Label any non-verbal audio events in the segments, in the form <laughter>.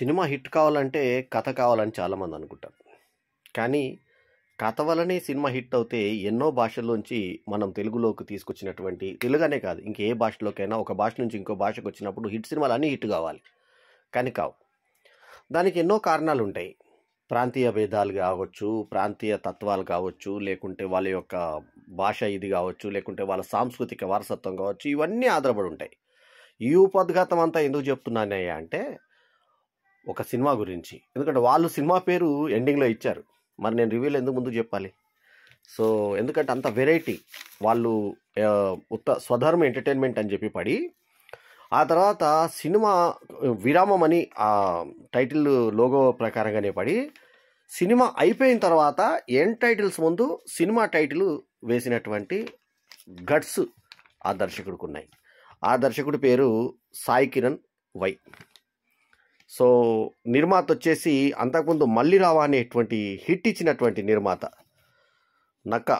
Cinema hit కావాలంటే కథ కావాలని చాలామంది అనుకుంటారు కానీ కథ వలనే సినిమా హిట్ అవుతే ఎన్నో భాషల్లోంచి మనం తెలుగులోకి తీసుకొచ్చినటువంటి తెలుగనే కాదు ఇంకే భాషలోకైనా ఒక భాష నుంచి ఇంకో భాషకు వచ్చినప్పుడు హిట్ సినిమాలు అన్నీ హిట్ కావాలి కానీ కావు దానికి ఎన్నో కారణాలు ఉంటాయి ప్రాంతీయ భేదాలు కావచ్చు ప్రాంతీయ తత్వాలు కావచ్చు లేకుంటే వాళ్ళ యొక్క భాష ఇది కావచ్చు లేకుంటే వాళ్ళ సాంస్కృతిక వారసత్వం కావచ్చు ఇవన్నీ ఆధారపడి ఉంటాయి ఈ ఉపద్ఘాతం అంతా ఎందుకు చెప్తున్నానయ్యా అంటే ఒక సినిమా గురించి ఎందుకంటే వాళ్ళు సినిమా పేరు ఎండింగ్లో ఇచ్చారు మరి నేను రివ్యూలు ఎందుకు ముందు చెప్పాలి సో ఎందుకంటే అంత వెరైటీ వాళ్ళు ఉత్త స్వధర్మ ఎంటర్టైన్మెంట్ అని చెప్పి పడి ఆ తర్వాత సినిమా విరామం అని ఆ టైటిల్ లోగో ప్రకారంగానే పడి సినిమా అయిపోయిన తర్వాత ఎండ్ టైటిల్స్ ముందు సినిమా టైటిల్ వేసినటువంటి గట్స్ ఆ దర్శకుడికి ఉన్నాయి ఆ దర్శకుడి పేరు సాయి కిరణ్ వై సో నిర్మాత వచ్చేసి అంతకుముందు రావా అనేటువంటి హిట్ ఇచ్చినటువంటి నిర్మాత నక్క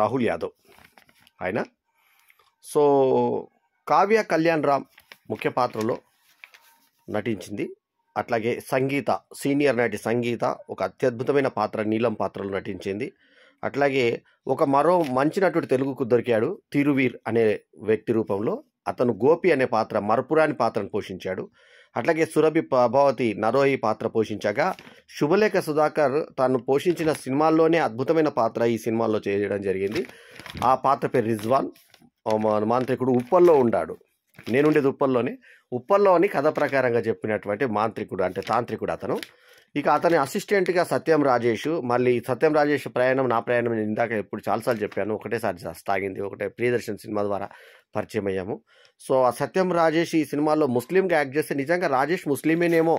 రాహుల్ యాదవ్ ఆయన సో కావ్య కళ్యాణ్ రామ్ ముఖ్య పాత్రలో నటించింది అట్లాగే సంగీత సీనియర్ నటి సంగీత ఒక అత్యద్భుతమైన పాత్ర నీలం పాత్రలో నటించింది అట్లాగే ఒక మరో మంచి నటుడు తెలుగుకు దొరికాడు తిరువీర్ అనే వ్యక్తి రూపంలో అతను గోపి అనే పాత్ర మరపురాని పాత్రను పోషించాడు అట్లాగే సురభి ప్రభావతి నరోయి పాత్ర పోషించగా శుభలేఖ సుధాకర్ తాను పోషించిన సినిమాల్లోనే అద్భుతమైన పాత్ర ఈ సినిమాల్లో చేయడం జరిగింది ఆ పాత్ర పేరు రిజ్వాన్ మాంత్రికుడు ఉప్పల్లో ఉన్నాడు నేనుండేది ఉప్పల్లోనే ఉప్పల్లోని కథ ప్రకారంగా చెప్పినటువంటి మాంత్రికుడు అంటే తాంత్రికుడు అతను ఇక అతని అసిస్టెంట్గా సత్యం రాజేష్ మళ్ళీ సత్యం రాజేష్ ప్రయాణం నా ప్రయాణం నేను ఇందాక ఎప్పుడు చాలాసార్లు చెప్పాను ఒకటేసారి తాగింది ఒకటే ప్రియదర్శన్ సినిమా ద్వారా పరిచయం అయ్యాము సో ఆ సత్యం రాజేష్ ఈ సినిమాలో ముస్లింగా యాక్ట్ చేస్తే నిజంగా రాజేష్ ముస్లిమేనేమో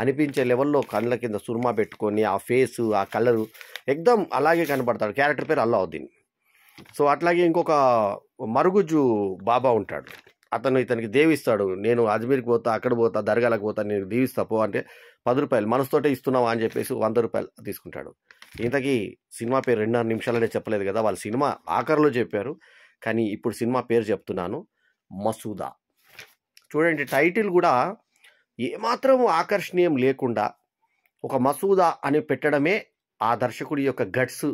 అనిపించే లెవెల్లో కళ్ళ కింద సుర్మా పెట్టుకొని ఆ ఫేసు ఆ కలరు ఎగ్దం అలాగే కనబడతాడు క్యారెక్టర్ పేరు అల్లావుద్దీన్ సో అట్లాగే ఇంకొక మరుగుజ్జు బాబా ఉంటాడు అతను ఇతనికి దేవిస్తాడు నేను అజ్మీర్కి పోతా అక్కడ పోతా దర్గాలకు పోతా నేను దీవిస్తా పో అంటే పది రూపాయలు మనసుతోటే ఇస్తున్నావా అని చెప్పేసి వంద రూపాయలు తీసుకుంటాడు ఇంతకీ సినిమా పేరు రెండున్నర నిమిషాలనే చెప్పలేదు కదా వాళ్ళ సినిమా ఆఖరిలో చెప్పారు కానీ ఇప్పుడు సినిమా పేరు చెప్తున్నాను మసూదా చూడండి టైటిల్ కూడా ఏమాత్రం ఆకర్షణీయం లేకుండా ఒక మసూదా అని పెట్టడమే ఆ దర్శకుడి యొక్క గట్స్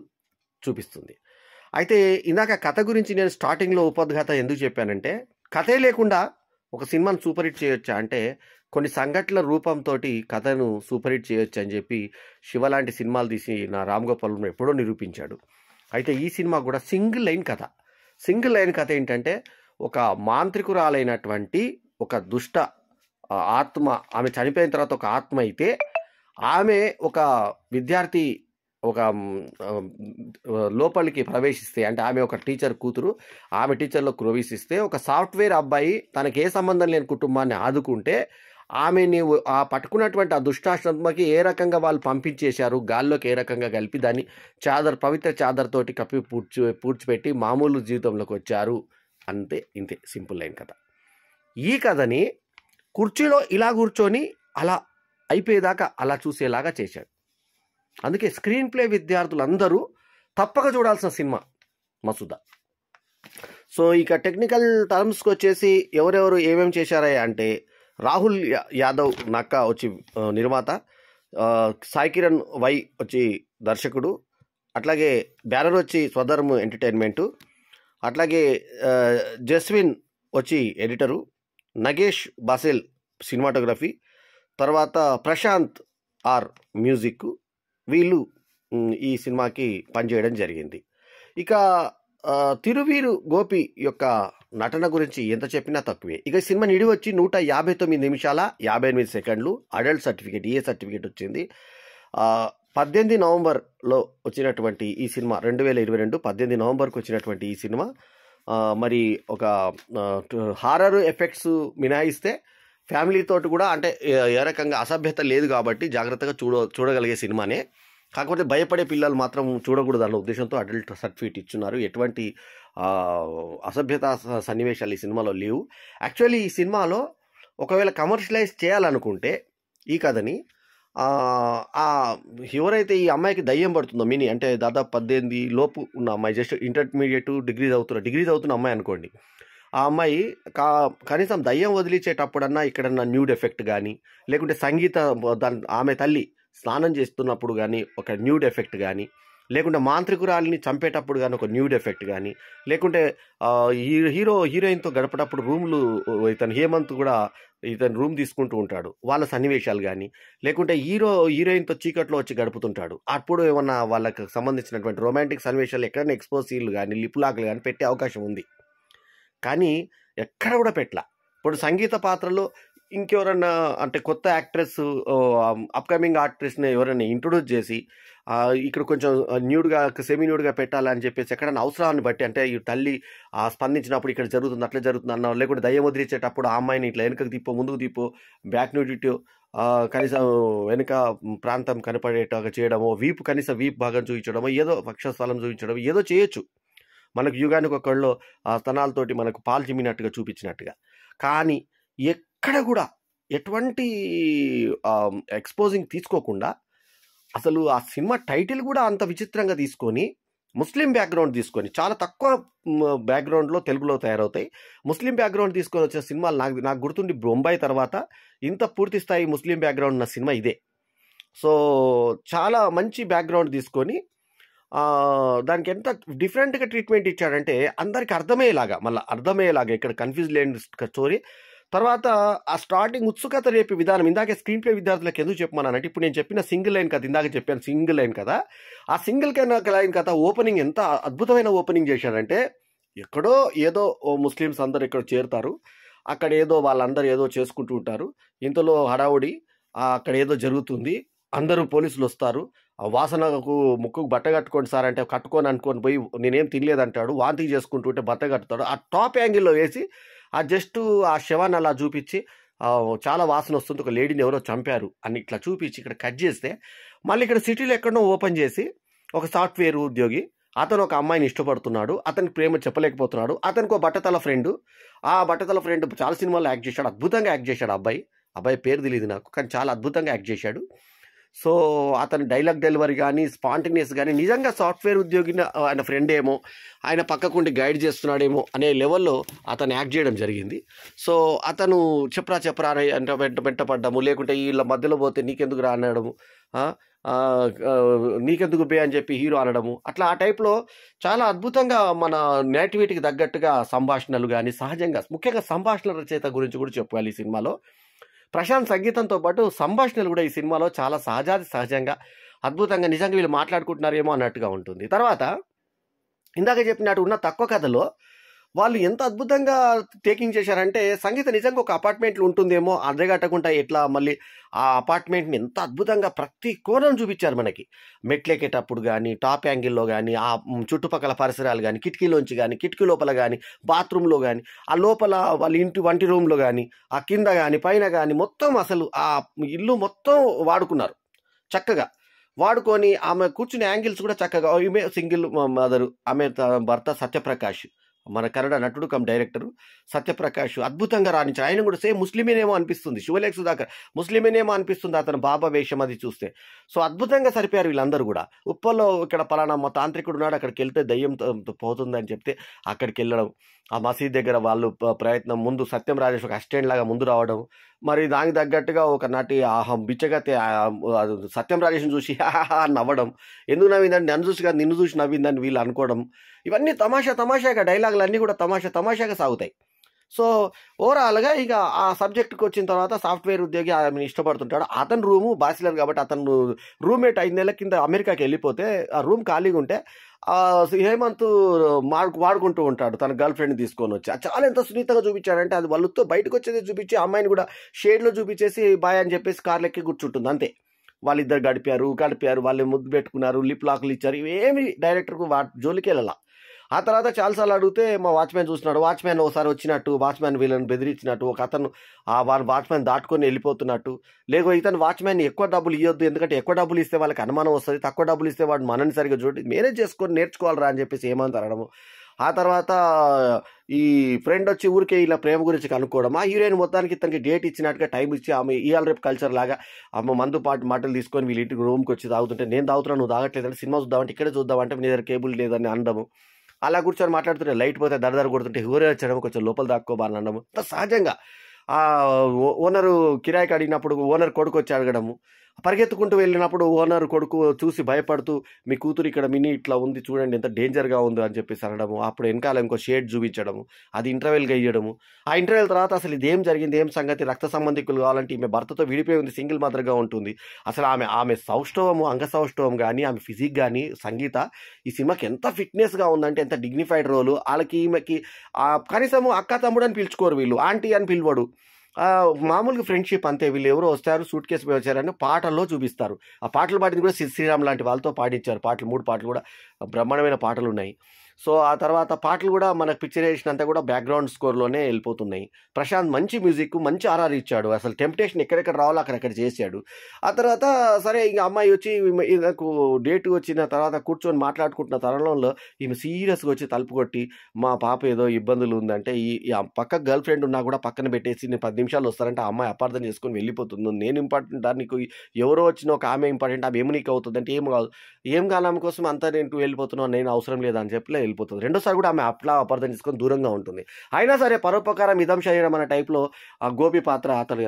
చూపిస్తుంది అయితే ఇందాక కథ గురించి నేను స్టార్టింగ్లో ఉపద్ఘాత ఎందుకు చెప్పానంటే కథే లేకుండా ఒక సినిమాను సూపర్ హిట్ చేయొచ్చా అంటే కొన్ని సంఘటనల రూపంతో కథను సూపర్ హిట్ చేయొచ్చు అని చెప్పి శివ లాంటి సినిమాలు తీసి నా రామ్ గోపాల్ ఎప్పుడో నిరూపించాడు అయితే ఈ సినిమా కూడా సింగిల్ లైన్ కథ సింగిల్ లైన్ కథ ఏంటంటే ఒక మాంత్రికురాలైనటువంటి ఒక దుష్ట ఆత్మ ఆమె చనిపోయిన తర్వాత ఒక ఆత్మ అయితే ఆమె ఒక విద్యార్థి ఒక లోపలికి ప్రవేశిస్తే అంటే ఆమె ఒక టీచర్ కూతురు ఆమె టీచర్లో ప్రవేశిస్తే ఒక సాఫ్ట్వేర్ అబ్బాయి తనకి ఏ సంబంధం లేని కుటుంబాన్ని ఆదుకుంటే ఆమెని ఆ పట్టుకున్నటువంటి ఆ దుష్టాశ్రమకి ఏ రకంగా వాళ్ళు పంపించేశారు గాల్లోకి ఏ రకంగా కలిపి దాన్ని చాదర్ పవిత్ర చాదర్తోటి కప్పి పూడ్చి పూడ్చిపెట్టి మామూలు జీవితంలోకి వచ్చారు అంతే ఇంతే సింపుల్ అయిన కథ ఈ కథని కుర్చీలో ఇలా కూర్చొని అలా అయిపోయేదాకా అలా చూసేలాగా చేశాడు అందుకే స్క్రీన్ ప్లే విద్యార్థులందరూ తప్పక చూడాల్సిన సినిమా మసూద సో ఇక టెక్నికల్ టర్మ్స్కి వచ్చేసి ఎవరెవరు ఏమేమి చేశారా అంటే రాహుల్ యాదవ్ నక్క వచ్చి నిర్మాత సాయి కిరణ్ వై వచ్చి దర్శకుడు అట్లాగే బ్యానర్ వచ్చి స్వధర్మ్ ఎంటర్టైన్మెంటు అట్లాగే జస్విన్ వచ్చి ఎడిటరు నగేష్ బాసెల్ సినిమాటోగ్రఫీ తర్వాత ప్రశాంత్ ఆర్ మ్యూజిక్ వీళ్ళు ఈ సినిమాకి పనిచేయడం జరిగింది ఇక తిరువీరు గోపి యొక్క నటన గురించి ఎంత చెప్పినా తక్కువే ఇక సినిమా నిడి వచ్చి నూట యాభై తొమ్మిది నిమిషాల యాభై ఎనిమిది సెకండ్లు అడల్ట్ సర్టిఫికేట్ ఏ సర్టిఫికేట్ వచ్చింది పద్దెనిమిది నవంబర్లో వచ్చినటువంటి ఈ సినిమా రెండు వేల ఇరవై రెండు పద్దెనిమిది నవంబర్కి వచ్చినటువంటి ఈ సినిమా మరి ఒక హారర్ ఎఫెక్ట్స్ మినహాయిస్తే ఫ్యామిలీతో కూడా అంటే ఏ రకంగా అసభ్యత లేదు కాబట్టి జాగ్రత్తగా చూడ చూడగలిగే సినిమానే కాకపోతే భయపడే పిల్లలు మాత్రం చూడకూడదు అన్న ఉద్దేశంతో అడల్ట్ సర్టిఫికేట్ ఇచ్చున్నారు ఎటువంటి అసభ్యత సన్నివేశాలు ఈ సినిమాలో లేవు యాక్చువల్లీ ఈ సినిమాలో ఒకవేళ కమర్షియలైజ్ చేయాలనుకుంటే ఈ కథని ఎవరైతే ఈ అమ్మాయికి దయ్యం పడుతుందో మినీ అంటే దాదాపు పద్దెనిమిది లోపు ఉన్న అమ్మాయి జస్ట్ ఇంటర్మీడియట్ డిగ్రీ చదువుతున్న డిగ్రీ చదువుతున్న అమ్మాయి అనుకోండి ఆ అమ్మాయి కా కనీసం దయ్యం వదిలించేటప్పుడన్నా ఇక్కడన్నా న్యూడ్ ఎఫెక్ట్ కానీ లేకుంటే సంగీత ఆమె తల్లి స్నానం చేస్తున్నప్పుడు కానీ ఒక న్యూడ్ ఎఫెక్ట్ కానీ లేకుంటే మాంత్రికురాలిని చంపేటప్పుడు కానీ ఒక న్యూడ్ ఎఫెక్ట్ కానీ లేకుంటే హీరో హీరోయిన్తో గడపటప్పుడు రూమ్లు ఇతను హేమంత్ కూడా ఇతను రూమ్ తీసుకుంటూ ఉంటాడు వాళ్ళ సన్నివేశాలు కానీ లేకుంటే హీరో హీరోయిన్తో చీకట్లో వచ్చి గడుపుతుంటాడు అప్పుడు ఏమన్నా వాళ్ళకి సంబంధించినటువంటి రొమాంటిక్ సన్నివేశాలు ఎక్కడైనా ఎక్స్పోజ్ సీన్లు కానీ లిపులాకులు కానీ పెట్టే అవకాశం ఉంది కానీ ఎక్కడ కూడా పెట్టలా ఇప్పుడు సంగీత పాత్రలో ఇంకెవరన్నా అంటే కొత్త యాక్ట్రెస్ అప్కమింగ్ యాక్ట్రెస్ని ఎవరైనా ఇంట్రొడ్యూస్ చేసి ఇక్కడ కొంచెం న్యూడ్గా సెమీ న్యూడ్గా పెట్టాలని చెప్పేసి ఎక్కడైనా అవసరాన్ని బట్టి అంటే ఈ తల్లి స్పందించినప్పుడు ఇక్కడ జరుగుతుంది అట్లా జరుగుతుంది అన్న లేకుంటే దయ్యం వదిలించేటప్పుడు ఆ అమ్మాయిని ఇట్లా వెనుకకు దిప్పో ముందుకు దిప్పో బ్యాక్ న్యూడిటీ కనీసం వెనుక ప్రాంతం కనపడేటగా చేయడమో వీపు కనీసం వీపు భాగం చూపించడమో ఏదో వక్షస్థలం చూపించడమో ఏదో చేయొచ్చు మనకు యుగానికి ఒకళ్ళు స్తనాలతోటి మనకు పాలు చిమ్మినట్టుగా చూపించినట్టుగా కానీ ఎక్కడ కూడా ఎటువంటి ఎక్స్పోజింగ్ తీసుకోకుండా అసలు ఆ సినిమా టైటిల్ కూడా అంత విచిత్రంగా తీసుకొని ముస్లిం బ్యాక్గ్రౌండ్ తీసుకొని చాలా తక్కువ బ్యాక్గ్రౌండ్లో తెలుగులో తయారవుతాయి ముస్లిం బ్యాక్గ్రౌండ్ తీసుకొని వచ్చిన సినిమాలు నాకు నాకు గుర్తుండి బొంబాయి తర్వాత ఇంత పూర్తి స్థాయి ముస్లిం బ్యాక్గ్రౌండ్ ఉన్న సినిమా ఇదే సో చాలా మంచి బ్యాక్గ్రౌండ్ తీసుకొని దానికి ఎంత డిఫరెంట్గా ట్రీట్మెంట్ ఇచ్చాడంటే అందరికీ అర్థమయ్యేలాగా మళ్ళీ అర్థమయ్యేలాగా ఇక్కడ కన్ఫ్యూజ్ లేని స్టోరీ తర్వాత ఆ స్టార్టింగ్ ఉత్సుకత రేపు విధానం ఇందాక స్క్రీన్ ప్లే విద్యార్థులకు ఎందుకు చెప్పమన్నానంటే ఇప్పుడు నేను చెప్పిన సింగిల్ లైన్ కథ ఇందాక చెప్పాను సింగిల్ లైన్ కథ ఆ సింగిల్ లైన్ కథ ఓపెనింగ్ ఎంత అద్భుతమైన ఓపెనింగ్ చేశారంటే ఎక్కడో ఏదో ముస్లిమ్స్ అందరు ఇక్కడ చేరుతారు అక్కడ ఏదో వాళ్ళందరూ ఏదో చేసుకుంటూ ఉంటారు ఇంతలో హడావుడి అక్కడ ఏదో జరుగుతుంది అందరూ పోలీసులు వస్తారు వాసనకు ముక్కుకు బట్ట కట్టుకోండి సార్ అంటే కట్టుకొని అనుకొని పోయి నేనేం తినలేదంటాడు వాంతి చేసుకుంటుంటే బట్ట కట్టుతాడు ఆ టాప్ యాంగిల్లో వేసి ఆ జస్ట్ ఆ శవాన్ని అలా చూపించి చాలా వాసన వస్తుంది ఒక లేడీని ఎవరో చంపారు అని ఇట్లా చూపించి ఇక్కడ కట్ చేస్తే మళ్ళీ ఇక్కడ సిటీలో ఎక్కడో ఓపెన్ చేసి ఒక సాఫ్ట్వేర్ ఉద్యోగి అతను ఒక అమ్మాయిని ఇష్టపడుతున్నాడు అతనికి ప్రేమ చెప్పలేకపోతున్నాడు అతనికి ఒక బట్టతల ఫ్రెండు ఆ బట్టతల ఫ్రెండ్ చాలా సినిమాల్లో యాక్ట్ చేశాడు అద్భుతంగా యాక్ట్ చేశాడు అబ్బాయి అబ్బాయి పేరు తెలియదు నాకు కానీ చాలా అద్భుతంగా యాక్ట్ చేశాడు సో అతని డైలాగ్ డెలివరీ కానీ స్పాంటినియస్ కానీ నిజంగా సాఫ్ట్వేర్ ఉద్యోగి ఆయన ఫ్రెండ్ ఏమో ఆయన పక్కకుండి గైడ్ చేస్తున్నాడేమో అనే లెవెల్లో అతను యాక్ట్ చేయడం జరిగింది సో అతను చెప్పరా చెప్పరా అని అంటే వెంట వెంటపడ్డము లేకుంటే వీళ్ళ మధ్యలో పోతే నీకెందుకు రా అనడము నీకెందుకు బే అని చెప్పి హీరో అనడము అట్లా ఆ టైప్లో చాలా అద్భుతంగా మన నేటివిటీకి తగ్గట్టుగా సంభాషణలు కానీ సహజంగా ముఖ్యంగా సంభాషణ రచయిత గురించి కూడా చెప్పాలి ఈ సినిమాలో ప్రశాంత్ సంగీతంతో పాటు సంభాషణలు కూడా ఈ సినిమాలో చాలా సహజాది సహజంగా అద్భుతంగా నిజంగా వీళ్ళు మాట్లాడుకుంటున్నారేమో అన్నట్టుగా ఉంటుంది తర్వాత ఇందాక చెప్పినట్టు ఉన్న తక్కువ కథలో వాళ్ళు ఎంత అద్భుతంగా టేకింగ్ చేశారంటే సంగీత నిజంగా ఒక అపార్ట్మెంట్లు ఉంటుందేమో కట్టకుండా ఎట్లా మళ్ళీ ఆ అపార్ట్మెంట్ని ఎంత అద్భుతంగా ప్రతి కోణం చూపించారు మనకి మెట్లెక్కేటప్పుడు కానీ టాప్ యాంగిల్లో కానీ ఆ చుట్టుపక్కల పరిసరాలు కానీ కిటికీలోంచి కానీ కిటికీ లోపల కానీ బాత్రూంలో కానీ ఆ లోపల వాళ్ళ ఇంటి వంటి రూమ్లో కానీ ఆ కింద కానీ పైన కానీ మొత్తం అసలు ఆ ఇల్లు మొత్తం వాడుకున్నారు చక్కగా వాడుకొని ఆమె కూర్చునే యాంగిల్స్ కూడా చక్కగా ఈమె సింగిల్ మదరు ఆమె భర్త సత్యప్రకాష్ మన కన్నడ నటుడు కమ్ డైరెక్టర్ సత్యప్రకాష్ అద్భుతంగా రాణించారు ఆయన కూడా సేమ్ ముస్లిమేనేమో అనిపిస్తుంది శివలేఖ సుధాకర్ ముస్లిమేనేమో అనిపిస్తుంది అతను బాబా వేషం అది చూస్తే సో అద్భుతంగా సరిపోయారు వీళ్ళందరూ కూడా ఉప్పల్లో ఇక్కడ పలానా మా తాంత్రికుడు ఉన్నాడు అక్కడికి వెళ్తే దయ్యం పోతుందని చెప్తే అక్కడికి వెళ్ళడం ఆ మసీద్ దగ్గర వాళ్ళు ప్రయత్నం ముందు సత్యం రాజేశ్వరికి అసిస్టెంట్ లాగా ముందు రావడం మరి దానికి తగ్గట్టుగా ఒక నటి ఆహా బిచ్చగతి సత్యం రాజేష్ని చూసి <laughs> నవ్వడం ఎందుకు నవ్విందని నన్ను చూసి కాదు నిన్ను చూసి నవ్విందని వీళ్ళు అనుకోవడం ఇవన్నీ తమాషా తమాషాగా డైలాగులు అన్నీ కూడా తమాషా తమాషాగా సాగుతాయి సో ఓవరాల్గా ఇక ఆ సబ్జెక్ట్కి వచ్చిన తర్వాత సాఫ్ట్వేర్ ఉద్యోగి ఆమె ఇష్టపడుతుంటాడు అతను రూము బాసిలర్ కాబట్టి అతను రూమ్మేట్ ఐదు నెలల కింద అమెరికాకి వెళ్ళిపోతే ఆ రూమ్ ఖాళీగా ఉంటే హేమంత్ మాడు వాడుకుంటూ ఉంటాడు తన గర్ల్ ఫ్రెండ్ తీసుకొని వచ్చి చాలా ఎంత సున్నితంగా చూపించాడంటే అది వాళ్ళతో బయటకు వచ్చేది చూపించి అమ్మాయిని కూడా షేడ్లో చూపించేసి బాయ్ అని చెప్పేసి కార్లెక్కి కూర్చుంటుంది అంతే వాళ్ళిద్దరు గడిపారు గడిపారు వాళ్ళు ముద్దు పెట్టుకున్నారు లిప్ లాక్లు ఇచ్చారు ఇవేమి డైరెక్టర్కు వా జోలికి వెళ్ళాల ఆ తర్వాత చాలాసార్లు అడిగితే మా వాచ్మ్యాన్ చూసినాడు వాచ్మ్యాన్ ఒకసారి వచ్చినట్టు వాచ్మ్యాన్ వీళ్ళని బెదిరించినట్టు ఒక అతను ఆ వాళ్ళు వాచ్మ్యాన్ దాటుకొని వెళ్ళిపోతున్నట్టు లేకపోతే ఇతను వాచ్మ్యాన్ ఎక్కువ డబ్బులు ఇవ్వద్దు ఎందుకంటే ఎక్కువ డబ్బులు ఇస్తే వాళ్ళకి అనుమానం వస్తుంది తక్కువ డబ్బులు ఇస్తే వాడు మనని సరిగ్గా చూడండి మేనేజ్ చేసుకొని నేర్చుకోవాలరా అని చెప్పేసి ఏమని తరడము ఆ తర్వాత ఈ ఫ్రెండ్ వచ్చి ఊరికే ఇలా ప్రేమ గురించి కనుక్కోవడం ఆ హీరోయిన్ మొత్తానికి ఇతనికి డేట్ ఇచ్చినట్టుగా టైం ఇచ్చి ఆమె ఇవాళ రేపు కల్చర్ లాగా ఆమె మందు పాటు మాటలు తీసుకొని వీళ్ళ ఇంటికి రూమ్కి వచ్చి తాగుతుంటే నేను తాగుతున్నాను నువ్వు తాగట్లేదంటే సినిమా చూద్దామంటే ఇక్కడే చూద్దామంటే మీ దగ్గర కేబుల్ లేదని అనడము అలా కూర్చొని మాట్లాడుతుంటే లైట్ పోతే దరదర కొడుతుంటే ఊరే వచ్చడం కొంచెం లోపల అంత సహజంగా ఓనరు కిరాయికి అడిగినప్పుడు ఓనర్ కొడుకు వచ్చి అడగడము పరిగెత్తుకుంటూ వెళ్ళినప్పుడు ఓనర్ కొడుకు చూసి భయపడుతూ మీ కూతురు ఇక్కడ మినీ ఇట్లా ఉంది చూడండి ఎంత డేంజర్గా ఉంది అని చెప్పేసి అనడము అప్పుడు వెనకాల ఇంకో షేడ్ చూపించడము అది ఇంటర్వెల్గా ఇవ్వడము ఆ ఇంటర్వెల్ తర్వాత అసలు ఇదేం జరిగింది ఏం సంగతి రక్త సంబంధికులు కావాలంటే ఈమె భర్తతో విడిపోయి ఉంది సింగిల్ మదర్గా ఉంటుంది అసలు ఆమె ఆమె సౌష్ఠవము సౌష్ఠవం కానీ ఆమె ఫిజిక్ కానీ సంగీత ఈ సినిమాకి ఎంత ఫిట్నెస్గా ఉందంటే ఎంత డిగ్నిఫైడ్ రోలు వాళ్ళకి ఈమెకి కనీసం అక్క తమ్ముడు అని పిలుచుకోరు వీళ్ళు ఆంటీ అని పిలువడు మామూలుగా ఫ్రెండ్షిప్ అంతే వీళ్ళు ఎవరో వస్తారు సూట్ కేసు వచ్చారని పాటల్లో చూపిస్తారు ఆ పాటలు పాడింది కూడా శ్రీరామ్ లాంటి వాళ్ళతో పాడించారు పాటలు మూడు పాటలు కూడా బ్రహ్మాండమైన పాటలు ఉన్నాయి సో ఆ తర్వాత పాటలు కూడా మనకు పిక్చర్ వేసినంత కూడా బ్యాక్గ్రౌండ్ స్కోర్లోనే వెళ్ళిపోతున్నాయి ప్రశాంత్ మంచి మ్యూజిక్ మంచి ఆర్ఆర్ ఇచ్చాడు అసలు టెంప్టేషన్ ఎక్కడెక్కడ రావాలో అక్కడెక్కడ చేశాడు ఆ తర్వాత సరే ఇంక అమ్మాయి వచ్చి నాకు డేట్ వచ్చిన తర్వాత కూర్చొని మాట్లాడుకుంటున్న తరుణంలో ఈమె సీరియస్గా వచ్చి తలుపు కొట్టి మా పాప ఏదో ఇబ్బందులు ఉందంటే ఈ పక్క గర్ల్ ఫ్రెండ్ ఉన్నా కూడా పక్కన పెట్టేసి నేను పది నిమిషాలు వస్తారంటే ఆ అమ్మాయి అపార్థం చేసుకొని వెళ్ళిపోతుంది నేను ఇంపార్టెంట్ నీకు ఎవరో వచ్చిన ఒక ఆమె ఇంపార్టెంట్ ఆమె ఏమి నీకు అవుతుంది అంటే ఏం కాదు ఏం కాలం కోసం అంతా నేను వెళ్ళిపోతున్నావు నేను అవసరం లేదని చెప్పి వెళ్ళిపోతుంది రెండోసారి కూడా ఆమె అట్లా అపార్థం తీసుకొని దూరంగా ఉంటుంది అయినా సరే పరోపకారం ఇదం శరీరం అనే టైప్లో ఆ గోపి పాత్ర అతను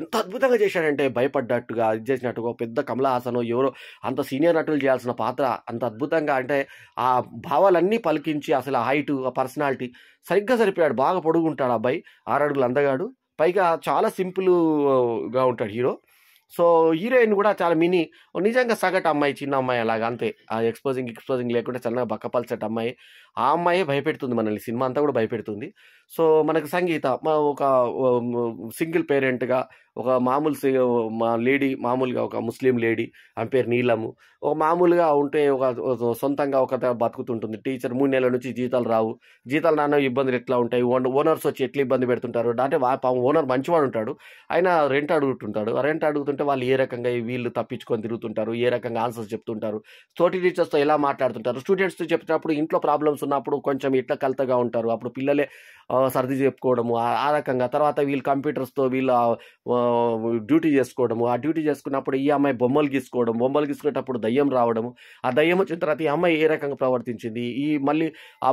ఎంత అద్భుతంగా చేశాడంటే భయపడ్డట్టుగా ఇది చేసినట్టుగా పెద్ద కమలహాసను ఎవరో అంత సీనియర్ నటులు చేయాల్సిన పాత్ర అంత అద్భుతంగా అంటే ఆ భావాలన్నీ పలికించి అసలు హైట్ హైటు ఆ పర్సనాలిటీ సరిగ్గా సరిపోయాడు బాగా పొడుగుంటాడు అబ్బాయి ఆరడుగులు అందగాడు పైగా చాలా సింపుల్గా ఉంటాడు హీరో సో హీరోయిన్ కూడా చాలా మినీ నిజంగా సగటు అమ్మాయి చిన్న అమ్మాయి అలాగా అంతే ఆ ఎక్స్పోజింగ్ ఎక్స్పోజింగ్ లేకుండా చాలా బక్కపల్చట్ అమ్మాయి ఆ అమ్మాయే భయపెడుతుంది మనల్ని సినిమా అంతా కూడా భయపెడుతుంది సో మనకు సంగీత ఒక సింగిల్ పేరెంట్గా ఒక మామూలు మా లేడీ మామూలుగా ఒక ముస్లిం లేడీ ఆమె పేరు నీలము ఒక మామూలుగా ఉంటే ఒక సొంతంగా ఒక బతుకుతుంటుంది టీచర్ మూడు నెలల నుంచి జీతాలు రావు జీతాలు నాన్న ఇబ్బందులు ఎట్లా ఉంటాయి ఓనర్స్ వచ్చి ఎట్లా ఇబ్బంది పెడుతుంటారు అంటే ఓనర్ మంచివాడు ఉంటాడు ఆయన రెంట్ అడుగుతుంటాడు రెంట్ అడుగుతుంటే వాళ్ళు ఏ రకంగా వీళ్ళు తప్పించుకొని తిరుగుతుంటారు ఏ రకంగా ఆన్సర్స్ చెప్తుంటారు తోటి టీచర్స్తో ఎలా మాట్లాడుతుంటారు స్టూడెంట్స్తో చెప్పేటప్పుడు ఇంట్లో ప్రాబ్లమ్స్ ఉన్నప్పుడు కొంచెం ఇట్లా కలతగా ఉంటారు అప్పుడు పిల్లలే సర్ది చెప్పుకోవడము ఆ రకంగా తర్వాత వీళ్ళు కంప్యూటర్స్తో వీళ్ళు డ్యూటీ చేసుకోవడము ఆ డ్యూటీ చేసుకున్నప్పుడు ఈ అమ్మాయి బొమ్మలు గీసుకోవడం బొమ్మలు గీసుకునేటప్పుడు దయ్యం రావడము ఆ దయ్యం వచ్చిన తర్వాత ఈ అమ్మాయి ఏ రకంగా ప్రవర్తించింది ఈ మళ్ళీ ఆ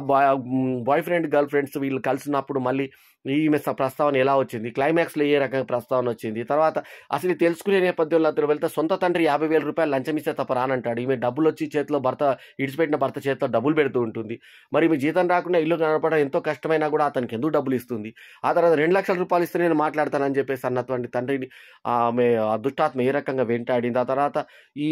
బాయ్ ఫ్రెండ్ గర్ల్ ఫ్రెండ్స్ వీళ్ళు కలిసినప్పుడు మళ్ళీ ఈమె ప్రస్తావన ఎలా వచ్చింది క్లైమాక్స్లో ఏ రకంగా ప్రస్తావన వచ్చింది తర్వాత అసలు తెలుసుకునే నేపథ్యంలో అతను వెళ్తే సొంత తండ్రి యాభై వేల రూపాయలు లంచం ఇస్తే తప్ప రానంటాడు ఈమె డబ్బులు వచ్చి చేతిలో భర్త ఇడిచిపెట్టిన భర్త చేతిలో డబ్బులు పెడుతూ ఉంటుంది మరి మీ జీతం రాకుండా ఇల్లు కనపడడం ఎంతో కష్టమైనా కూడా అతనికి ఎందుకు డబ్బులు ఇస్తుంది ఆ తర్వాత రెండు లక్షల రూపాయలు ఇస్తే నేను మాట్లాడతానని చెప్పేసి అన్నటువంటి తండ్రిని ఆమె దుష్టాత్మ ఏ రకంగా వెంటాడింది ఆ తర్వాత ఈ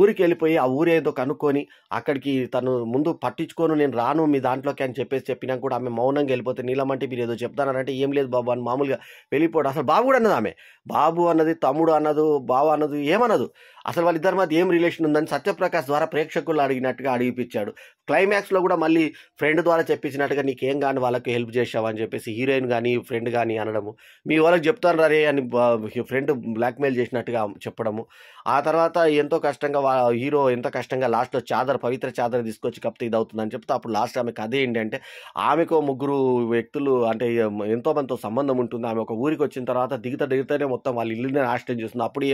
ఊరికి వెళ్ళిపోయి ఆ ఊరేదో కనుక్కొని అక్కడికి తను ముందు పట్టించుకొని నేను రాను మీ దాంట్లోకి అని చెప్పేసి చెప్పినా కూడా ఆమె మౌనంగా వెళ్ళిపోతే నీలమంటే మీరు ఏదో చెప్తానంటే ఏం లేదు బాబు అని మామూలుగా వెళ్ళిపోవడం అసలు బాబు కూడా అన్నది ఆమె బాబు అన్నది తమ్ముడు అన్నదు బావ అన్నది ఏమన్నదు అసలు వాళ్ళిద్దరి మధ్య ఏం రిలేషన్ ఉందని సత్యప్రకాశ్ ద్వారా ప్రేక్షకులు అడిగినట్టుగా అడిగిపించాడు క్లైమాక్స్లో కూడా మళ్ళీ ఫ్రెండ్ ద్వారా చెప్పించినట్టుగా నీకేం కానీ వాళ్ళకి హెల్ప్ చేసావని చెప్పేసి హీరోయిన్ కానీ ఫ్రెండ్ కానీ అనడము మీ వాళ్ళకి చెప్తాను రే అని ఫ్రెండ్ బ్లాక్మెయిల్ చేసినట్టుగా చెప్పడము ఆ తర్వాత ఎంతో కష్టంగా హీరో ఎంత కష్టంగా లాస్ట్లో చాదర్ పవిత్ర చాదర్ తీసుకొచ్చి కప్తే ఇది అవుతుందని చెప్తే అప్పుడు లాస్ట్ ఆమె కథ ఏంటంటే ఆమెకు ముగ్గురు వ్యక్తులు అంటే ఎంతోమందితో సంబంధం ఉంటుంది ఆమె ఒక ఊరికి వచ్చిన తర్వాత దిగుతా దిగుతానే మొత్తం వాళ్ళ ఇల్లునే నాశనం చేస్తుంది అప్పుడు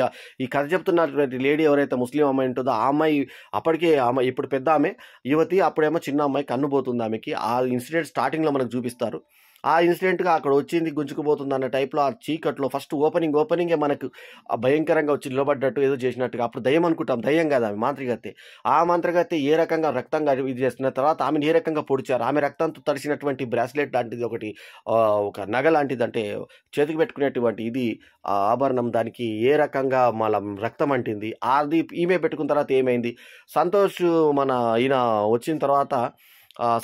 ఈ కథ చెప్తున్నటువంటి లేడీ ఎవరైతే ముస్లిం అమ్మాయి ఉంటుందో ఆ అమ్మాయి అప్పటికే ఆమె ఇప్పుడు పెద్ద ఆమె యువతి అప్పుడేమో చిన్న అమ్మాయి పోతుంది ఆమెకి ఆ ఇన్సిడెంట్ స్టార్టింగ్లో మనకు చూపిస్తారు ఆ ఇన్సిడెంట్గా అక్కడ వచ్చింది గుంజుకుపోతుంది అన్న టైప్లో ఆ చీకట్లో ఫస్ట్ ఓపెనింగ్ ఓపెనింగే మనకు భయంకరంగా వచ్చి నిలబడ్డట్టు ఏదో చేసినట్టుగా అప్పుడు దయ్యం అనుకుంటాం దయ్యం కాదు ఆమె మాంత్రికత్తే ఆ మాంత్రికత్తే ఏ రకంగా రక్తంగా ఇది చేస్తున్న తర్వాత ఆమెను ఏ రకంగా పొడిచారు ఆమె రక్తంతో తడిసినటువంటి బ్రాస్లెట్ లాంటిది ఒకటి ఒక నగ లాంటిది అంటే చేతికి పెట్టుకునేటువంటి ఇది ఆభరణం దానికి ఏ రకంగా మన రక్తం అంటింది అది ఈమె పెట్టుకున్న తర్వాత ఏమైంది సంతోష్ మన ఈయన వచ్చిన తర్వాత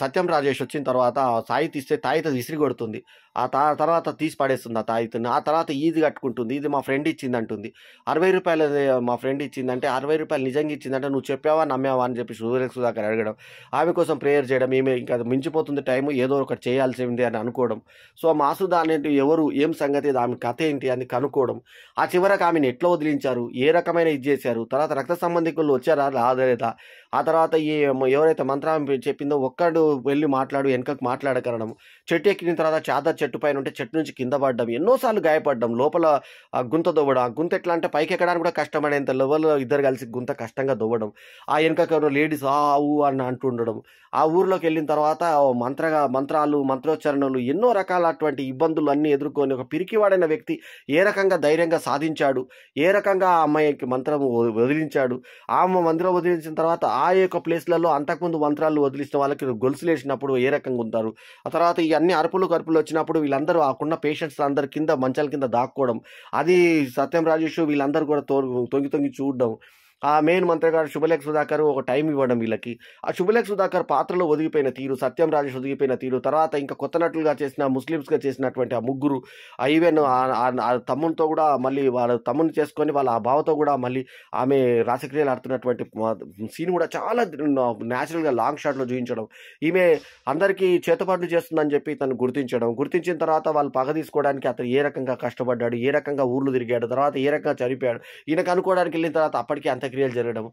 సత్యం రాజేష్ వచ్చిన తర్వాత సాయి తీస్తే తాయి విసిరి కొడుతుంది ఆ తర్వాత తీసి పడేస్తుంది ఆ తాయితుని ఆ తర్వాత ఈది కట్టుకుంటుంది ఇది మా ఫ్రెండ్ ఇచ్చింది అంటుంది అరవై రూపాయలు మా ఫ్రెండ్ ఇచ్చిందంటే అరవై రూపాయలు నిజంగా ఇచ్చిందంటే నువ్వు చెప్పావా నమ్మావా అని చెప్పి సూర్య సుధాకర్ అడగడం ఆమె కోసం ప్రేయర్ చేయడం ఏమి ఇంకా మించిపోతుంది టైము ఏదో ఒకటి చేయాల్సి ఉంది అని అనుకోవడం సో మా సుధా అనేది ఎవరు ఏం సంగతి ఆమె కథ ఏంటి అని కనుక్కోవడం ఆ చివరకు ఆమెను ఎట్లా వదిలించారు ఏ రకమైన ఇది చేశారు తర్వాత రక్త సంబంధికులు వచ్చారా రాదలేదా ఆ తర్వాత ఈ ఎవరైతే మంత్రం చెప్పిందో ఒక్కడు వెళ్ళి మాట్లాడు వెనకకు మాట్లాడకరడం చెట్టు ఎక్కిన తర్వాత చాదర్ చెట్టు పైన ఉంటే చెట్టు నుంచి కింద పడ్డం ఎన్నోసార్లు గాయపడ్డం లోపల గుంత దొవ్వడం ఆ గుంత ఎట్లా అంటే పైకి ఎక్కడానికి కూడా కష్టం అనేంత లెవెల్లో ఇద్దరు కలిసి గుంత కష్టంగా దొవ్వడం ఆ వెనక లేడీస్ ఆ ఊ అని ఉండడం ఆ ఊర్లోకి వెళ్ళిన తర్వాత మంత్రగా మంత్రాలు మంత్రోచ్చరణలు ఎన్నో రకాల అటువంటి ఇబ్బందులు అన్నీ ఎదుర్కొని ఒక పిరికివాడైన వ్యక్తి ఏ రకంగా ధైర్యంగా సాధించాడు ఏ రకంగా ఆ అమ్మాయికి మంత్రం వదిలించాడు ఆ అమ్మ మంత్రం వదిలించిన తర్వాత ఆ యొక్క ప్లేస్లలో అంతకుముందు మంత్రాలు వదిలించిన వాళ్ళకి గొలుసులేసినప్పుడు ఏ రకంగా ఉంటారు ఆ తర్వాత ఈ అన్ని అరుపులు కరుపులు వచ్చినప్పుడు వీళ్ళందరూ ఆకున్న పేషెంట్స్ అందరి కింద మంచాల కింద దాక్కోవడం అది సత్యం రాజేష్ వీళ్ళందరూ కూడా తో తొంగి తొంగి చూడడం ఆ మెయిన్ మంత్రి గారు శుభలేఖ సుధాకర్ ఒక టైం ఇవ్వడం వీళ్ళకి ఆ శుభలేఖ సుధాకర్ పాత్రలో ఒదిగిపోయిన తీరు సత్యం రాజేష్ ఒదిగిపోయిన తీరు తర్వాత ఇంకా కొత్త నటులుగా చేసిన ముస్లిమ్స్గా చేసినటువంటి ఆ ముగ్గురు ఈవెన్ ఆ తమ్మునితో కూడా మళ్ళీ వాళ్ళ తమ్ముని చేసుకొని వాళ్ళ ఆ భావతో కూడా మళ్ళీ ఆమె రాసక్రియలు ఆడుతున్నటువంటి సీన్ కూడా చాలా న్యాచురల్గా లాంగ్ షాట్లో చూపించడం ఈమె అందరికీ చేతపాట్లు చేస్తుందని చెప్పి తను గుర్తించడం గుర్తించిన తర్వాత వాళ్ళు పగ తీసుకోవడానికి అతను ఏ రకంగా కష్టపడ్డాడు ఏ రకంగా ఊర్లు తిరిగాడు తర్వాత ఏ రకంగా చనిపోయాడు ఈయనకు అనుకోవడానికి వెళ్ళిన తర్వాత అప్పటికీ అంత అంత్యక్రియలు జరగడం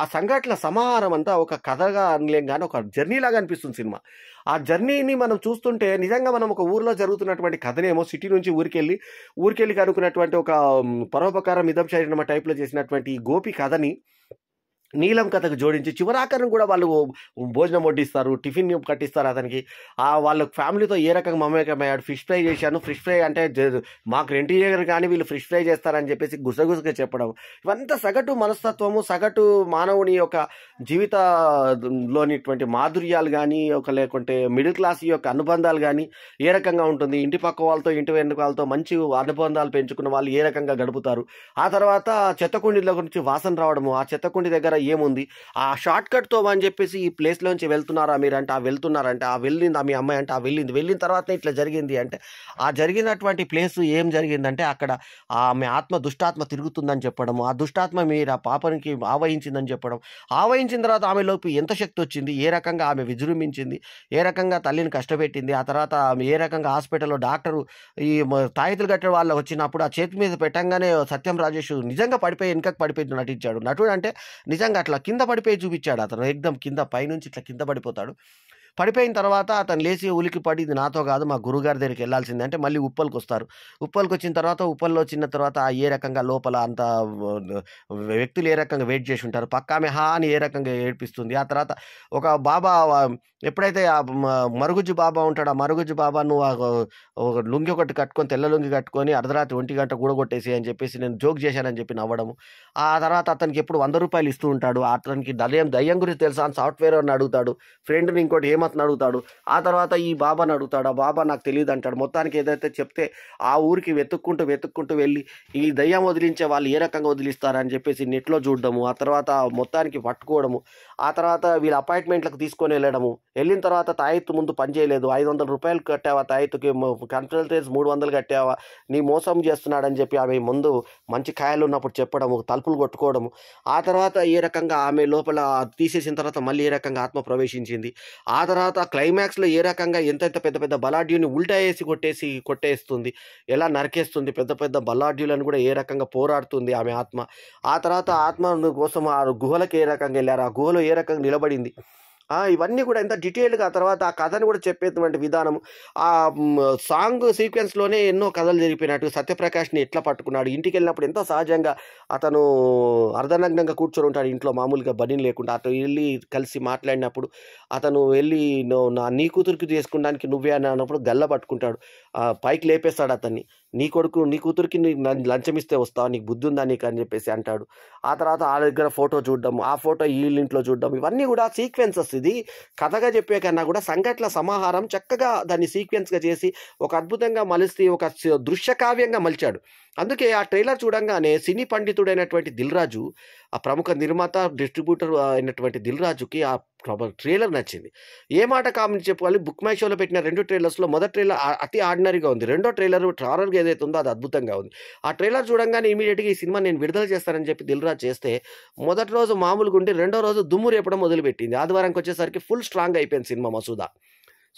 ఆ సంఘటనల సమాహారం అంతా ఒక కథగా అనలేం కానీ ఒక జర్నీలాగా అనిపిస్తుంది సినిమా ఆ జర్నీని మనం చూస్తుంటే నిజంగా మనం ఒక ఊర్లో జరుగుతున్నటువంటి కథనేమో సిటీ నుంచి ఊరికెళ్ళి ఊరికెళ్ళి కనుకున్నటువంటి ఒక పరోపకారం ఇదం చేయడం టైప్లో చేసినటువంటి గోపి కథని నీలం కథకు జోడించి చివరాఖరం కూడా వాళ్ళు భోజనం వడ్డిస్తారు టిఫిన్ కట్టిస్తారు అతనికి ఆ వాళ్ళ ఫ్యామిలీతో ఏ రకంగా మమేకమయ్యాడు ఫిష్ ఫ్రై చేశాను ఫిష్ ఫ్రై అంటే మాకు రెంటి దగ్గర కానీ వీళ్ళు ఫిష్ ఫ్రై చేస్తారని చెప్పేసి గుసగుసగా చెప్పడం ఇవంతా సగటు మనస్తత్వము సగటు మానవుని యొక్క జీవితలోనిటువంటి మాధుర్యాలు కానీ ఒక లేకుంటే మిడిల్ క్లాస్ యొక్క అనుబంధాలు కానీ ఏ రకంగా ఉంటుంది ఇంటి పక్క వాళ్ళతో ఇంటి వెనుక వాళ్ళతో మంచి అనుబంధాలు పెంచుకున్న వాళ్ళు ఏ రకంగా గడుపుతారు ఆ తర్వాత దగ్గర గురించి వాసన రావడము ఆ చెత్తకుండి దగ్గర ఏముంది ఆ షార్ట్ కట్తో అని చెప్పేసి ఈ ప్లేస్లోంచి వెళ్తున్నారా మీరంటే ఆ వెళ్తున్నారంటే ఆ వెళ్ళింది ఆ మీ అమ్మాయి అంటే ఆ వెళ్ళింది వెళ్ళిన తర్వాత ఇట్లా జరిగింది అంటే ఆ జరిగినటువంటి ప్లేస్ ఏం జరిగిందంటే అక్కడ ఆమె ఆత్మ దుష్టాత్మ తిరుగుతుందని చెప్పడం ఆ దుష్టాత్మ మీరు ఆ పాపనికి ఆవహించిందని చెప్పడం ఆవహించిన తర్వాత ఆమెలోపు ఎంత శక్తి వచ్చింది ఏ రకంగా ఆమె విజృంభించింది ఏ రకంగా తల్లిని కష్టపెట్టింది ఆ తర్వాత ఆమె ఏ రకంగా హాస్పిటల్లో డాక్టరు ఈ తాయితులు కట్టే వాళ్ళు వచ్చినప్పుడు ఆ చేతి మీద పెట్టంగానే సత్యం రాజేష్ నిజంగా పడిపోయి వెనుకకు పడిపోయింది నటించాడు నటుడు అంటే నిజంగా సడన్గా అట్లా కింద పడిపోయి చూపించాడు అతను ఎగ్దం కింద పైనుంచి ఇట్లా కింద పడిపోతాడు పడిపోయిన తర్వాత అతను లేచి ఉలికి పడి ఇది నాతో కాదు మా గురుగారి దగ్గరికి వెళ్ళాల్సిందే అంటే మళ్ళీ ఉప్పల్కి వస్తారు ఉప్పల్కి వచ్చిన తర్వాత ఉప్పల్లో వచ్చిన తర్వాత ఏ రకంగా లోపల అంత వ్యక్తులు ఏ రకంగా వెయిట్ చేసి ఉంటారు పక్కా ఆమె హా అని ఏ రకంగా ఏడిపిస్తుంది ఆ తర్వాత ఒక బాబా ఎప్పుడైతే ఆ మరుగుజ్జు బాబా ఉంటాడు ఆ మరుగుజ్జు బాబా నువ్వు ఒక లుంగి ఒకటి కట్టుకొని తెల్ల లుంగి కట్టుకొని అర్ధరాత్రి ఒంటి గంట కొట్టేసి అని చెప్పేసి నేను జోక్ చేశానని చెప్పి నవ్వడము ఆ తర్వాత అతనికి ఎప్పుడు వంద రూపాయలు ఇస్తూ ఉంటాడు అతనికి దయ్యం దయ్యం గురించి తెలుసా అని సాఫ్ట్వేర్ అని అడుగుతాడు ఫ్రెండ్ని ఇంకోటి ఏమతను అడుగుతాడు ఆ తర్వాత ఈ బాబాని అడుగుతాడు ఆ బాబా నాకు తెలియదు అంటాడు మొత్తానికి ఏదైతే చెప్తే ఆ ఊరికి వెతుక్కుంటూ వెతుక్కుంటూ వెళ్ళి ఈ దయ్యం వదిలించే వాళ్ళు ఏ రకంగా వదిలిస్తారని చెప్పేసి నెట్లో చూడడము ఆ తర్వాత మొత్తానికి పట్టుకోవడము ఆ తర్వాత వీళ్ళ అపాయింట్మెంట్లకు తీసుకొని వెళ్ళడము వెళ్ళిన తర్వాత తాయెత్తు ముందు పనిచేయలేదు ఐదు వందల రూపాయలు కట్టావా తాయెత్తుకి కన్సల్టెన్స్ మూడు వందలు కట్టావా నీ మోసం చేస్తున్నాడని చెప్పి ఆమె ముందు మంచి కాయలు ఉన్నప్పుడు చెప్పడము తలుపులు కొట్టుకోవడము ఆ తర్వాత ఏ రకంగా ఆమె లోపల తీసేసిన తర్వాత మళ్ళీ ఏ రకంగా ఆత్మ ప్రవేశించింది ఆ తర్వాత క్లైమాక్స్లో ఏ రకంగా ఎంత పెద్ద పెద్ద బలాడ్యూని ఉల్టా వేసి కొట్టేసి కొట్టేస్తుంది ఎలా నరికేస్తుంది పెద్ద పెద్ద బలాడ్యూలను కూడా ఏ రకంగా పోరాడుతుంది ఆమె ఆత్మ ఆ తర్వాత ఆత్మ కోసం ఆ గుహలకు ఏ రకంగా వెళ్ళారు ఆ గుహలో ఏ రకంగా నిలబడింది ఇవన్నీ కూడా ఎంత డీటెయిల్డ్గా తర్వాత ఆ కథను కూడా చెప్పేటువంటి విధానం ఆ సాంగ్ సీక్వెన్స్లోనే ఎన్నో కథలు జరిగిపోయినట్టు సత్యప్రకాష్ని ఎట్లా పట్టుకున్నాడు ఇంటికి వెళ్ళినప్పుడు ఎంతో సహజంగా అతను అర్ధనగ్నంగా కూర్చొని ఉంటాడు ఇంట్లో మామూలుగా బనీలు లేకుండా అతను వెళ్ళి కలిసి మాట్లాడినప్పుడు అతను వెళ్ళి నా నీ కూతురికి చేసుకోవడానికి నువ్వే అని అన్నప్పుడు గల్ల పట్టుకుంటాడు పైకి లేపేస్తాడు అతన్ని నీ కొడుకు నీ కూతురికి లంచం ఇస్తే వస్తావు నీకు బుద్ధి ఉందా నీకు అని చెప్పేసి అంటాడు ఆ తర్వాత ఆ దగ్గర ఫోటో చూడడం ఆ ఫోటో వీళ్ళ ఇంట్లో చూడడం ఇవన్నీ కూడా సీక్వెన్సెస్ ఇది కథగా చెప్పే కన్నా కూడా సంఘటన సమాహారం చక్కగా దాన్ని సీక్వెన్స్గా చేసి ఒక అద్భుతంగా మలిస్తే ఒక దృశ్యకావ్యంగా మలిచాడు అందుకే ఆ ట్రైలర్ చూడంగానే సినీ పండితుడైనటువంటి దిల్రాజు ఆ ప్రముఖ నిర్మాత డిస్ట్రిబ్యూటర్ అయినటువంటి దిల్ రాజుకి ఆ ట్రైలర్ నచ్చింది ఏ మాట కామని చెప్పుకోవాలి బుక్ మై షోలో పెట్టిన రెండు ట్రైలర్స్లో మొదటి ట్రైలర్ అతి ఆర్డినరీగా ఉంది రెండో ట్రైలర్ ట్రాలర్గా ఏదైతే ఉందో అది అద్భుతంగా ఉంది ఆ ట్రైలర్ చూడంగానే ఇమీడియట్గా ఈ సినిమా నేను విడుదల చేస్తానని చెప్పి దిల్ రాజు చేస్తే మొదటి రోజు మామూలుగా ఉండి రెండో రోజు దుమ్ము రేపడం మొదలుపెట్టింది ఆదివారంకి వచ్చేసరికి ఫుల్ స్ట్రాంగ్ అయిపోయింది సినిమా మసూదా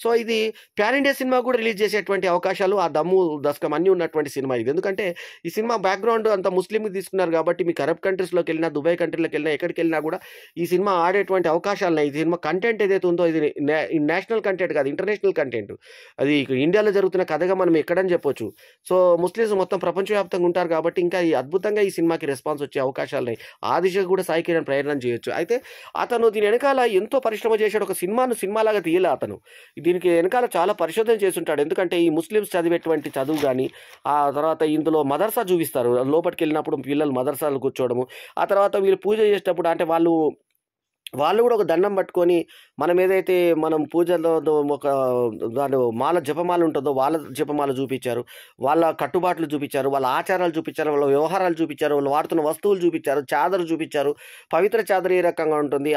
సో ఇది ప్యాన్ ఇండియా సినిమా కూడా రిలీజ్ చేసేటువంటి అవకాశాలు ఆ దమ్ము దశకం అన్నీ ఉన్నటువంటి సినిమా ఇది ఎందుకంటే ఈ సినిమా బ్యాక్గ్రౌండ్ అంత ముస్లింకి తీసుకున్నారు కాబట్టి మీ అరబ్ కంట్రీస్లోకి వెళ్ళినా దుబాయ్ కంట్రీలోకి వెళ్ళినా ఎక్కడికి వెళ్ళినా కూడా ఈ సినిమా ఆడేటువంటి అవకాశాలు ఉన్నాయి ఈ సినిమా కంటెంట్ ఏదైతే ఉందో ఇది నేషనల్ కంటెంట్ కాదు ఇంటర్నేషనల్ కంటెంట్ అది ఇండియాలో జరుగుతున్న కథగా మనం ఎక్కడని చెప్పొచ్చు సో ముస్లిమ్స్ మొత్తం ప్రపంచవ్యాప్తంగా ఉంటారు కాబట్టి ఇంకా ఈ అద్భుతంగా ఈ సినిమాకి రెస్పాన్స్ వచ్చే అవకాశాలు ఉన్నాయి ఆ దిశగా కూడా సాయి కిరణ్ ప్రయత్నం చేయొచ్చు అయితే అతను దీని వెనకాల ఎంతో పరిశ్రమ చేశాడు ఒక సినిమాను సినిమాలాగా తీయలే అతను దీనికి వెనకాల చాలా పరిశోధన చేస్తుంటాడు ఎందుకంటే ఈ ముస్లిమ్స్ చదివేటువంటి చదువు కానీ ఆ తర్వాత ఇందులో మదర్సా చూపిస్తారు లోపలికి వెళ్ళినప్పుడు పిల్లలు మదర్సాలు కూర్చోవడము ఆ తర్వాత వీళ్ళు పూజ చేసేటప్పుడు అంటే వాళ్ళు వాళ్ళు కూడా ఒక దండం పట్టుకొని మనం ఏదైతే మనం పూజలో ఒక దాని మాల జపమాల ఉంటుందో వాళ్ళ జపమాల చూపించారు వాళ్ళ కట్టుబాట్లు చూపించారు వాళ్ళ ఆచారాలు చూపించారు వాళ్ళ వ్యవహారాలు చూపించారు వాళ్ళు వాడుతున్న వస్తువులు చూపించారు చాదరు చూపించారు పవిత్ర చాదరు ఏ రకంగా ఉంటుంది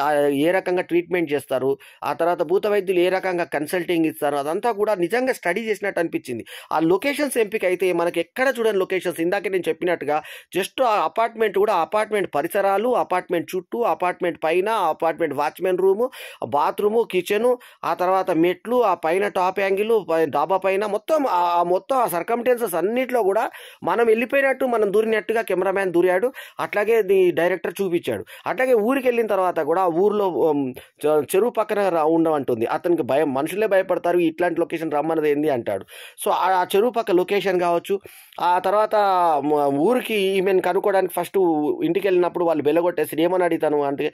ఏ రకంగా ట్రీట్మెంట్ చేస్తారు ఆ తర్వాత భూత వైద్యులు ఏ రకంగా కన్సల్టింగ్ ఇస్తారు అదంతా కూడా నిజంగా స్టడీ చేసినట్టు అనిపించింది ఆ లొకేషన్స్ ఎంపిక అయితే మనకి ఎక్కడ చూడని లొకేషన్స్ ఇందాక నేను చెప్పినట్టుగా జస్ట్ ఆ అపార్ట్మెంట్ కూడా అపార్ట్మెంట్ పరిసరాలు అపార్ట్మెంట్ చుట్టూ అపార్ట్మెంట్ పైన అపార్ట్మెంట్ వాచ్మెన్ రూము బా బాత్రూము కిచెను ఆ తర్వాత మెట్లు ఆ పైన టాప్ యాంగిల్ డాబా పైన మొత్తం ఆ మొత్తం ఆ సర్కమిటెన్సెస్ అన్నిట్లో కూడా మనం వెళ్ళిపోయినట్టు మనం దూరినట్టుగా కెమెరామ్యాన్ దూరాడు అట్లాగే డైరెక్టర్ చూపించాడు అట్లాగే ఊరికి వెళ్ళిన తర్వాత కూడా ఆ ఊర్లో చెరువు పక్కన ఉండమంటుంది అతనికి భయం మనుషులే భయపడతారు ఇట్లాంటి లొకేషన్ రమ్మన్నది ఏంది అంటాడు సో ఆ చెరువు పక్క లొకేషన్ కావచ్చు ఆ తర్వాత ఊరికి ఈమెను కనుక్కోవడానికి ఫస్ట్ ఇంటికి వెళ్ళినప్పుడు వాళ్ళు వెలగొట్టేసి ఏమని అడిగితాను అంటే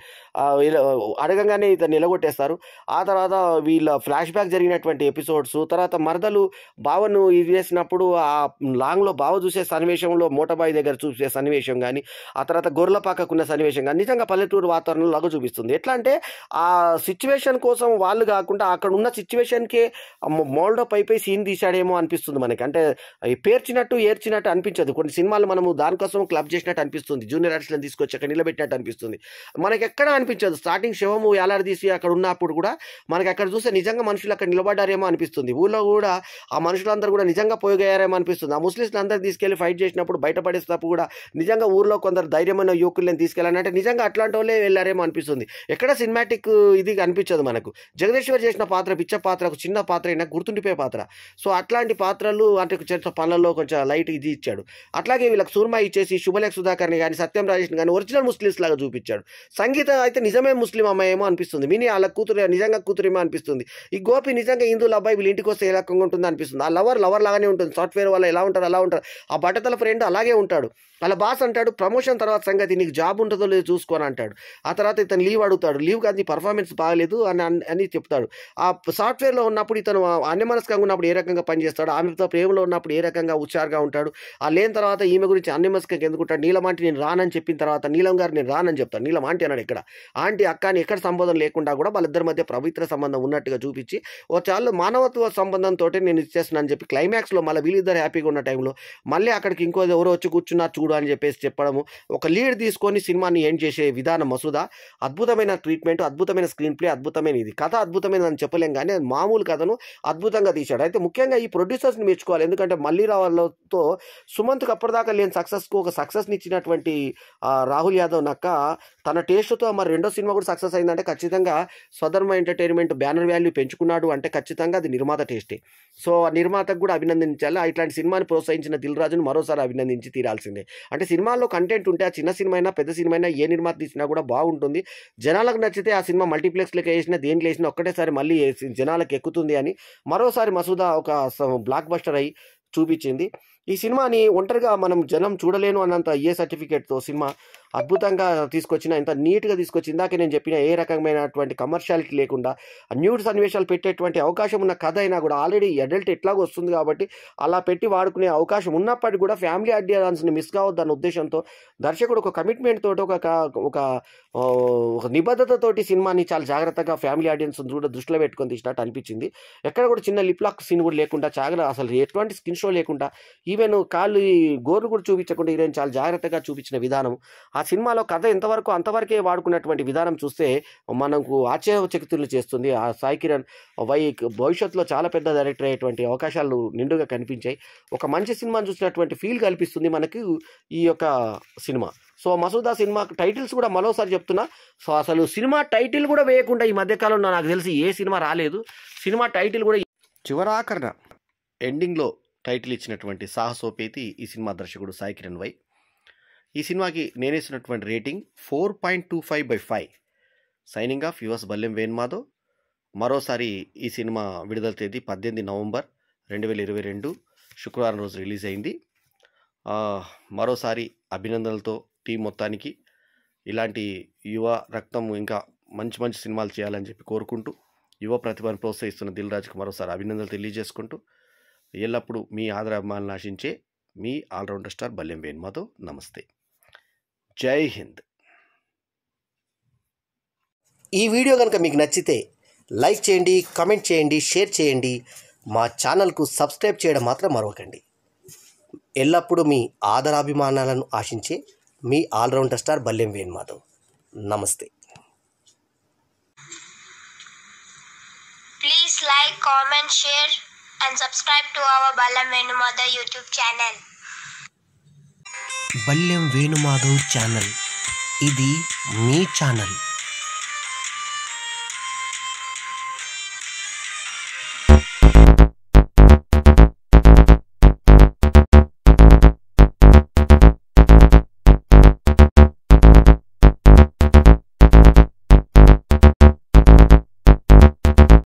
అడగంగానే ఇతను నిలగొట్టేస్తారు చేస్తారు ఆ తర్వాత వీళ్ళ ఫ్లాష్ బ్యాక్ జరిగినటువంటి ఎపిసోడ్స్ తర్వాత మరదలు బావను ఇది చేసినప్పుడు ఆ లాంగ్లో బావ చూసే సన్నివేశంలో మోటబాయి దగ్గర చూసే సన్నివేశం కానీ ఆ తర్వాత గొర్రెల పాకకున్న సన్నివేశం కానీ నిజంగా పల్లెటూరు వాతావరణంలో లగ చూపిస్తుంది ఎట్లా అంటే ఆ సిచ్యువేషన్ కోసం వాళ్ళు కాకుండా అక్కడ ఉన్న సిచ్యువేషన్కే మోల్డప్ అయిపోయి సీన్ తీశాడేమో అనిపిస్తుంది మనకి అంటే పేర్చినట్టు ఏర్చినట్టు అనిపించదు కొన్ని సినిమాలు మనము దానికోసం క్లబ్ చేసినట్టు అనిపిస్తుంది జూనియర్ ఆర్టిస్ట్లను తీసుకొచ్చి అక్కడ నిలబెట్టినట్టు అనిపిస్తుంది మనకి ఎక్కడ అనిపించదు స్టార్టింగ్ శివము తీసి అక్కడ ఉన్న ఉన్నప్పుడు కూడా మనకి అక్కడ చూస్తే నిజంగా మనుషులు అక్కడ నిలబడ్డారేమో అనిపిస్తుంది ఊళ్ళో కూడా ఆ మనుషులందరూ కూడా నిజంగా పోయగయారేమో అనిపిస్తుంది ఆ ముస్లింస్ని అందరూ తీసుకెళ్లి ఫైట్ చేసినప్పుడు బయటపడేసినప్పుడు కూడా నిజంగా ఊర్లో కొందరు ధైర్యమైన యువకులను తీసుకెళ్ళాలంటే నిజంగా అట్లాంటి వాళ్ళే వెళ్ళారేమో అనిపిస్తుంది ఎక్కడ సినిమాటిక్ ఇది అనిపించదు మనకు జగదీశ్వర్ చేసిన పాత్ర పిచ్చ పాత్ర ఒక చిన్న పాత్ర అయినా గుర్తుండిపోయే పాత్ర సో అట్లాంటి పాత్రలు అంటే చరిత్ర పనులలో కొంచెం లైట్ ఇది ఇచ్చాడు అట్లాగే వీళ్ళకి సూర్మా ఇచ్చేసి శుభలేఖ సుధాకర్ని కానీ సత్యం రాజేష్ని కానీ ఒరిజినల్ ముస్లింస్ లాగా చూపించాడు సంగీతం అయితే నిజమే ముస్లిం అమ్మాయేమో అనిపిస్తుంది మినీ వాళ్ళకు కూతురు నిజంగా కూతురేమో అనిపిస్తుంది ఈ గోపి నిజంగా హిందువుల అబ్బాయి వీళ్ళ ఇంటికి వస్తే ఏ రకంగా ఉంటుంది అనిపిస్తుంది ఆ లవర్ లవర్ లాగానే ఉంటుంది సాఫ్ట్వేర్ వల్ల ఎలా ఉంటారు అలా ఉంటారు ఆ బట్టతల ఫ్రెండ్ అలాగే ఉంటాడు అలా బాస్ అంటాడు ప్రమోషన్ తర్వాత సంగతి నీకు జాబ్ ఉంటుందో లేదో చూసుకొని అంటాడు ఆ తర్వాత ఇతను లీవ్ అడుగుతాడు లీవ్ కానీ పర్ఫార్మెన్స్ బాగలేదు అని అని చెప్తాడు ఆ సాఫ్ట్వేర్లో ఉన్నప్పుడు ఇతను అన్యమనస్కంగా ఉన్నప్పుడు ఏ రకంగా పనిచేస్తాడు ఆమెతో ప్రేమలో ఉన్నప్పుడు ఏ రకంగా ఉచ్చారుగా ఉంటాడు ఆ లేని తర్వాత ఈమె గురించి అన్యమనస్కంగా ఎందుకుంటాడు నీలం ఆంటీ నేను రానని చెప్పిన తర్వాత నీలం గారు నేను రానని చెప్తాను నీలం ఆంటీ అన్నాడు ఇక్కడ ఆంటీ అక్కని అని ఎక్కడ సంబోధన లేకుండా కూడా వాళ్ళిద్దరి మధ్య పవిత్ర సంబంధం ఉన్నట్టుగా చూపించి ఓ చాలు మానవత్వ సంబంధంతో నేను ఇచ్చేస్తున్నాను అని చెప్పి క్లైమాక్స్లో మళ్ళీ వీళ్ళిద్దరు హ్యాపీగా ఉన్న టైంలో మళ్ళీ అక్కడికి ఇంకో ఎవరో వచ్చి కూర్చున్నారు చూడు అని చెప్పేసి చెప్పడము ఒక లీడ్ తీసుకొని సినిమాని ఎండ్ చేసే విధానం మసూద అద్భుతమైన ట్రీట్మెంట్ అద్భుతమైన స్క్రీన్ ప్లే అద్భుతమైన ఇది కథ అద్భుతమైన అని చెప్పలేం కానీ మామూలు కథను అద్భుతంగా తీశాడు అయితే ముఖ్యంగా ఈ ప్రొడ్యూసర్స్ని మెచ్చుకోవాలి ఎందుకంటే మళ్ళీ రావాలతో సుమంత్కి అప్పటిదాకా లేని సక్సెస్కు ఒక సక్సెస్ని ఇచ్చినటువంటి రాహుల్ యాదవ్ నక్క తన టేస్ట్తో మరి రెండో సినిమా కూడా సక్సెస్ అయిందంటే ఖచ్చితంగా స్వధర్మ ఎంటర్టైన్మెంట్ బ్యానర్ వాల్యూ పెంచుకున్నాడు అంటే ఖచ్చితంగా అది నిర్మాత టేస్టే సో నిర్మాతకు కూడా అభినందించాలి ఇట్లాంటి సినిమాని ప్రోత్సహించిన దిల్ రాజును మరోసారి అభినందించి తీరాల్సిందే అంటే సినిమాల్లో కంటెంట్ ఉంటే ఆ చిన్న సినిమా అయినా పెద్ద సినిమా అయినా ఏ నిర్మాత తీసినా కూడా బాగుంటుంది జనాలకు నచ్చితే ఆ సినిమా మల్టీప్లెక్స్లకు వేసినా దేనికి వేసినా ఒక్కటేసారి మళ్ళీ జనాలకు ఎక్కుతుంది అని మరోసారి మసూదా ఒక బ్లాక్ బస్టర్ అయ్యి చూపించింది ఈ సినిమాని ఒంటరిగా మనం జనం చూడలేను అన్నంత ఏ సర్టిఫికేట్తో సినిమా అద్భుతంగా తీసుకొచ్చిన ఇంత నీట్గా తీసుకొచ్చి ఇందాక నేను చెప్పిన ఏ రకమైనటువంటి కమర్షియాలిటీ లేకుండా న్యూడ్ సన్నివేశాలు పెట్టేటువంటి అవకాశం ఉన్న కథ అయినా కూడా ఆల్రెడీ అడల్ట్ ఎట్లాగో వస్తుంది కాబట్టి అలా పెట్టి వాడుకునే అవకాశం ఉన్నప్పటికీ కూడా ఫ్యామిలీ ఆడియన్స్ని మిస్ అన్న ఉద్దేశంతో దర్శకుడు ఒక కమిట్మెంట్ తోటి ఒక ఒక నిబద్ధతతోటి సినిమాని చాలా జాగ్రత్తగా ఫ్యామిలీ ఆడియన్స్ కూడా దృష్టిలో పెట్టుకొని తీసినట్టు అనిపించింది ఎక్కడ కూడా చిన్న లిప్లాక్ సీన్ కూడా లేకుండా చాలా అసలు ఎటువంటి స్కిన్ షో లేకుండా ఈవెన్ కాళ్ళు గోర్లు కూడా చూపించకుండా హీరోయిన్ చాలా జాగ్రత్తగా చూపించిన విధానం ఆ సినిమాలో కథ ఎంతవరకు అంతవరకే వాడుకున్నటువంటి విధానం చూస్తే మనకు ఆశ్చర్యచకితులు చేస్తుంది ఆ సాయి కిరణ్ వై భవిష్యత్తులో చాలా పెద్ద డైరెక్టర్ అయ్యేటువంటి అవకాశాలు నిండుగా కనిపించాయి ఒక మంచి సినిమాను చూసినటువంటి ఫీల్ కల్పిస్తుంది మనకి ఈ యొక్క cinema so Masooda cinema titles కూడా మరోసారి చెప్తున్నా సో అసలు సినిమా టైటిల్ కూడా వేయకుండా ఈ మధ్యకాలంలో నాకు తెలిసి ఏ సినిమా రాలేదు సినిమా టైటిల్ కూడా చివరాకరణ ఎండింగ్లో టైటిల్ ఇచ్చినటువంటి సాహసోపేతి ఈ సినిమా దర్శకుడు సాయి కిరణ్ వై ఈ సినిమాకి నేనేసినటువంటి rating four point two five by five signing off yours Ballem Venumadhav మరోసారి ఈ సినిమా విడుదల తేదీ పద్దెనిమిది నవంబర్ రెండు వేల ఇరవై రెండు శుక్రవారం రోజు రిలీజ్ అయింది మరోసారి అభినందనలతో టీం మొత్తానికి ఇలాంటి యువ రక్తం ఇంకా మంచి మంచి సినిమాలు చేయాలని చెప్పి కోరుకుంటూ యువ ప్రతిభను ప్రోత్సహిస్తున్న దిల్ రాజుకు మరోసారి అభినందనలు తెలియజేసుకుంటూ ఎల్లప్పుడూ మీ ఆదరాభిమానులు ఆశించే మీ ఆల్రౌండర్ స్టార్ బల్యం వేణుమాతో నమస్తే జై హింద్ ఈ వీడియో కనుక మీకు నచ్చితే లైక్ చేయండి కమెంట్ చేయండి షేర్ చేయండి మా ఛానల్కు సబ్స్క్రైబ్ చేయడం మాత్రం మరవకండి ఎల్లప్పుడూ మీ ఆదరాభిమానాలను ఆశించే మీ ఆల్రౌండర్ స్టార్ బల్యం వేణుమాధవ్ నమస్తే please like comment share and subscribe to our Balam Venumada YouTube channel. venu madhav channel ఇది మీ channel